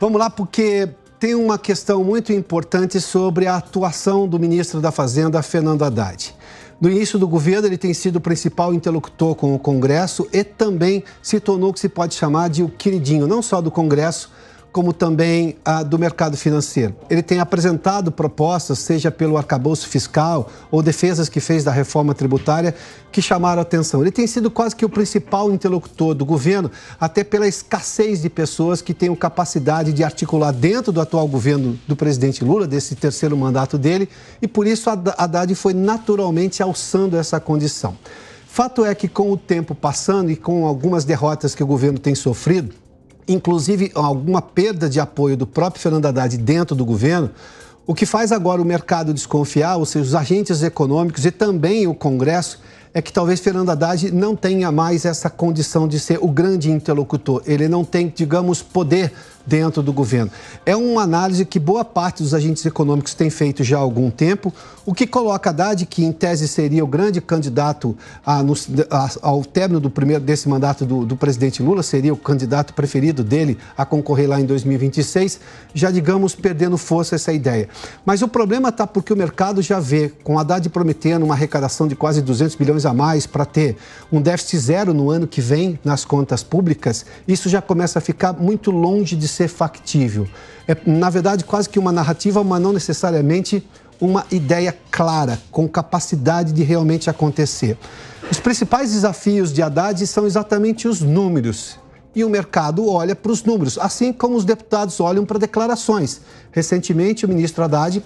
Vamos lá, porque tem uma questão muito importante sobre a atuação do ministro da Fazenda, Fernando Haddad. No início do governo, ele tem sido o principal interlocutor com o Congresso e também se tornou o que se pode chamar de o queridinho, não só do Congresso, como também a ah, do mercado financeiro. Ele tem apresentado propostas, seja pelo arcabouço fiscal ou defesas que fez da reforma tributária, que chamaram atenção. Ele tem sido quase que o principal interlocutor do governo, até pela escassez de pessoas que tenham capacidade de articular dentro do atual governo do presidente Lula, desse terceiro mandato dele, e por isso Haddad foi naturalmente alçando essa condição. Fato é que, com o tempo passando e com algumas derrotas que o governo tem sofrido, inclusive alguma perda de apoio do próprio Fernando Haddad dentro do governo, o que faz agora o mercado desconfiar, ou seja, os agentes econômicos e também o Congresso é que talvez Fernando Haddad não tenha mais essa condição de ser o grande interlocutor. Ele não tem, digamos, poder dentro do governo. É uma análise que boa parte dos agentes econômicos tem feito já há algum tempo, o que coloca Haddad, que em tese seria o grande candidato a, no, a, ao término do primeiro desse mandato do, do presidente Lula, seria o candidato preferido dele a concorrer lá em 2026, já digamos perdendo força essa ideia. Mas o problema está porque o mercado já vê, com Haddad prometendo uma arrecadação de quase 200 bilhões a mais para ter um déficit zero no ano que vem nas contas públicas, isso já começa a ficar muito longe de ser factível. É, na verdade, quase que uma narrativa, mas não necessariamente uma ideia clara, com capacidade de realmente acontecer. Os principais desafios de Haddad são exatamente os números. E o mercado olha para os números, assim como os deputados olham para declarações. Recentemente, o ministro Haddad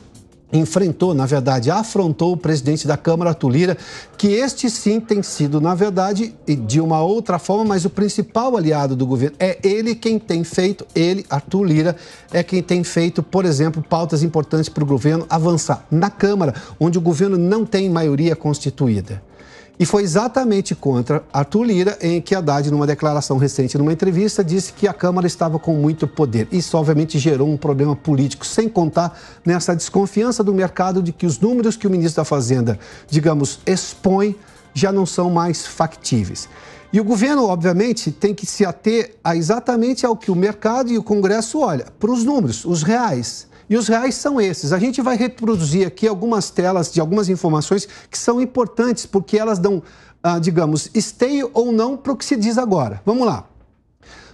enfrentou, na verdade, afrontou o presidente da Câmara, Tulira, que este sim tem sido, na verdade, de uma outra forma, mas o principal aliado do governo é ele quem tem feito, ele, Arthur Lira, é quem tem feito, por exemplo, pautas importantes para o governo avançar na Câmara, onde o governo não tem maioria constituída. E foi exatamente contra Arthur Lira em que Haddad, numa declaração recente, numa entrevista, disse que a Câmara estava com muito poder. Isso, obviamente, gerou um problema político, sem contar nessa desconfiança do mercado de que os números que o ministro da Fazenda, digamos, expõe, já não são mais factíveis. E o governo, obviamente, tem que se ater a exatamente ao que o mercado e o Congresso olham, para os números, os reais. E os reais são esses. A gente vai reproduzir aqui algumas telas de algumas informações que são importantes, porque elas dão, ah, digamos, esteio ou não para o que se diz agora. Vamos lá.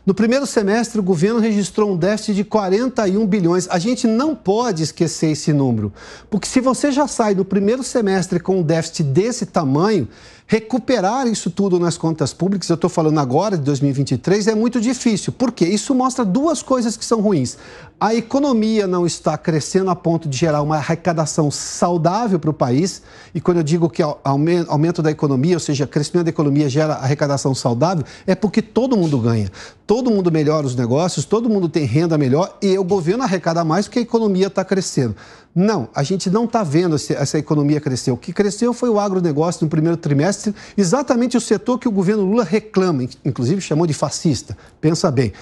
No primeiro semestre, o governo registrou um déficit de 41 bilhões. A gente não pode esquecer esse número, porque se você já sai do primeiro semestre com um déficit desse tamanho, recuperar isso tudo nas contas públicas, eu estou falando agora de 2023, é muito difícil. Por quê? Isso mostra duas coisas que são ruins. A economia não está crescendo a ponto de gerar uma arrecadação saudável para o país. E quando eu digo que aumento da economia, ou seja, crescimento da economia gera arrecadação saudável, é porque todo mundo ganha. Todo mundo melhora os negócios, todo mundo tem renda melhor e o governo arrecada mais porque a economia está crescendo. Não, a gente não está vendo se essa economia crescer. O que cresceu foi o agronegócio no primeiro trimestre exatamente o setor que o governo Lula reclama, inclusive chamou de fascista. Pensa bem.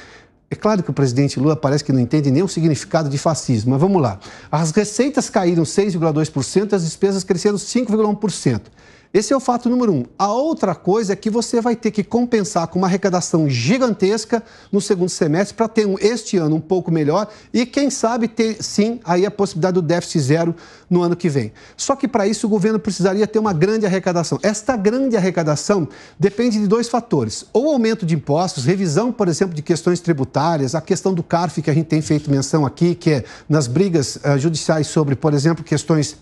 É claro que o presidente Lula parece que não entende nem o significado de fascismo, mas vamos lá. As receitas caíram 6,2% e as despesas cresceram 5,1%. Esse é o fato número um. A outra coisa é que você vai ter que compensar com uma arrecadação gigantesca no segundo semestre para ter um, este ano um pouco melhor e, quem sabe, ter sim aí a possibilidade do déficit zero no ano que vem. Só que para isso o governo precisaria ter uma grande arrecadação. Esta grande arrecadação depende de dois fatores: ou aumento de impostos, revisão, por exemplo, de questões tributárias, a questão do CARF que a gente tem feito menção aqui, que é nas brigas uh, judiciais sobre, por exemplo, questões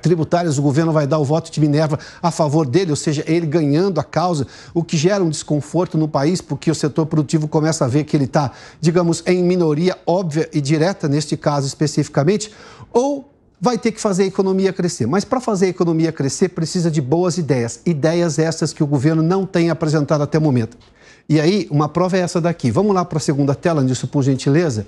tributárias, o governo vai dar o voto de Minerva a favor dele, ou seja, ele ganhando a causa, o que gera um desconforto no país, porque o setor produtivo começa a ver que ele está, digamos, em minoria óbvia e direta, neste caso especificamente, ou vai ter que fazer a economia crescer. Mas para fazer a economia crescer, precisa de boas ideias, ideias essas que o governo não tem apresentado até o momento. E aí, uma prova é essa daqui. Vamos lá para a segunda tela, Nilson, por gentileza.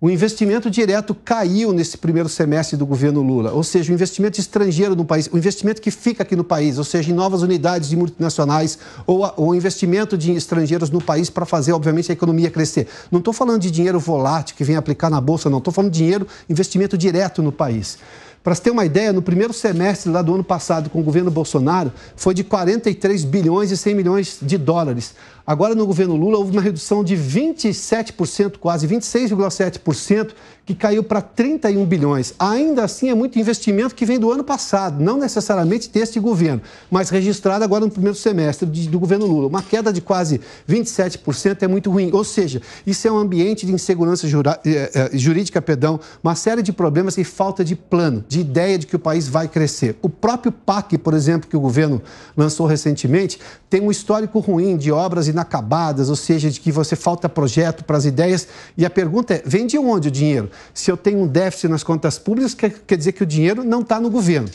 O investimento direto caiu nesse primeiro semestre do governo Lula, ou seja, o investimento estrangeiro no país, o investimento que fica aqui no país, ou seja, em novas unidades de multinacionais ou o investimento de estrangeiros no país para fazer, obviamente, a economia crescer. Não estou falando de dinheiro volátil que vem aplicar na bolsa, não. Estou falando de dinheiro, investimento direto no país. Para se ter uma ideia, no primeiro semestre lá do ano passado, com o governo Bolsonaro, foi de 43 bilhões e 100 milhões de dólares. Agora, no governo Lula, houve uma redução de 27%, quase 26,7%, que caiu para 31 bilhões. Ainda assim, é muito investimento que vem do ano passado, não necessariamente deste governo, mas registrado agora no primeiro semestre do governo Lula. Uma queda de quase 27% é muito ruim. Ou seja, isso é um ambiente de insegurança jura, eh, eh, jurídica, perdão, uma série de problemas e falta de plano, de ideia de que o país vai crescer. O próprio PAC, por exemplo, que o governo lançou recentemente, tem um histórico ruim de obras e inacabadas, ou seja, de que você falta projeto para as ideias. E a pergunta é: vem de onde o dinheiro? Se eu tenho um déficit nas contas públicas, quer, quer dizer que o dinheiro não está no governo.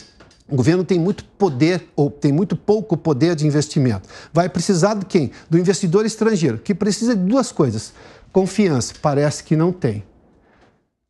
O governo tem muito poder, ou tem muito pouco poder de investimento. Vai precisar de quem? Do investidor estrangeiro, que precisa de duas coisas. Confiança, parece que não tem.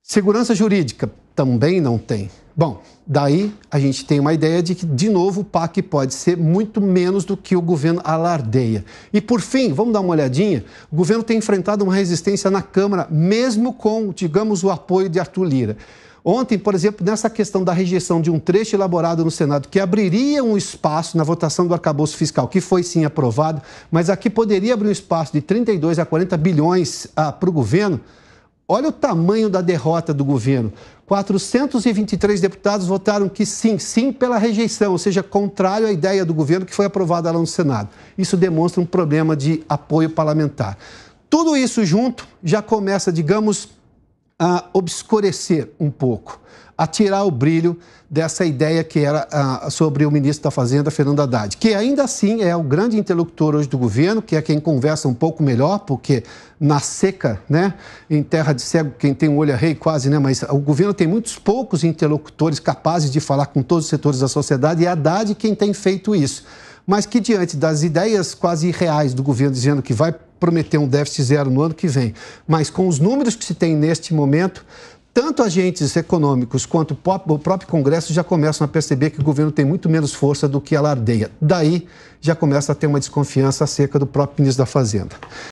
Segurança jurídica, também não tem. Bom, daí a gente tem uma ideia de que, de novo, o PAC pode ser muito menos do que o governo alardeia. E, por fim, vamos dar uma olhadinha: o governo tem enfrentado uma resistência na Câmara, mesmo com, digamos, o apoio de Arthur Lira. Ontem, por exemplo, nessa questão da rejeição de um trecho elaborado no Senado que abriria um espaço na votação do arcabouço fiscal, que foi sim aprovado, mas aqui poderia abrir um espaço de 32 a 40 bilhões ah, para o governo. Olha o tamanho da derrota do governo. 423 deputados votaram que sim, sim pela rejeição, ou seja, contrário à ideia do governo que foi aprovada lá no Senado. Isso demonstra um problema de apoio parlamentar. Tudo isso junto já começa, digamos, a obscurecer um pouco, a tirar o brilho dessa ideia que era a, ah, sobre o ministro da Fazenda, Fernando Haddad, que ainda assim é o grande interlocutor hoje do governo, que é quem conversa um pouco melhor, porque na seca, né, em terra de cego, quem tem um olho é rei quase, né, mas o governo tem muitos poucos interlocutores capazes de falar com todos os setores da sociedade e é Haddad quem tem feito isso. Mas que diante das ideias quase irreais do governo dizendo que vai prometer um déficit zero no ano que vem. Mas com os números que se tem neste momento, tanto agentes econômicos quanto o próprio Congresso já começam a perceber que o governo tem muito menos força do que alardeia. Daí já começa a ter uma desconfiança acerca do próprio ministro da Fazenda.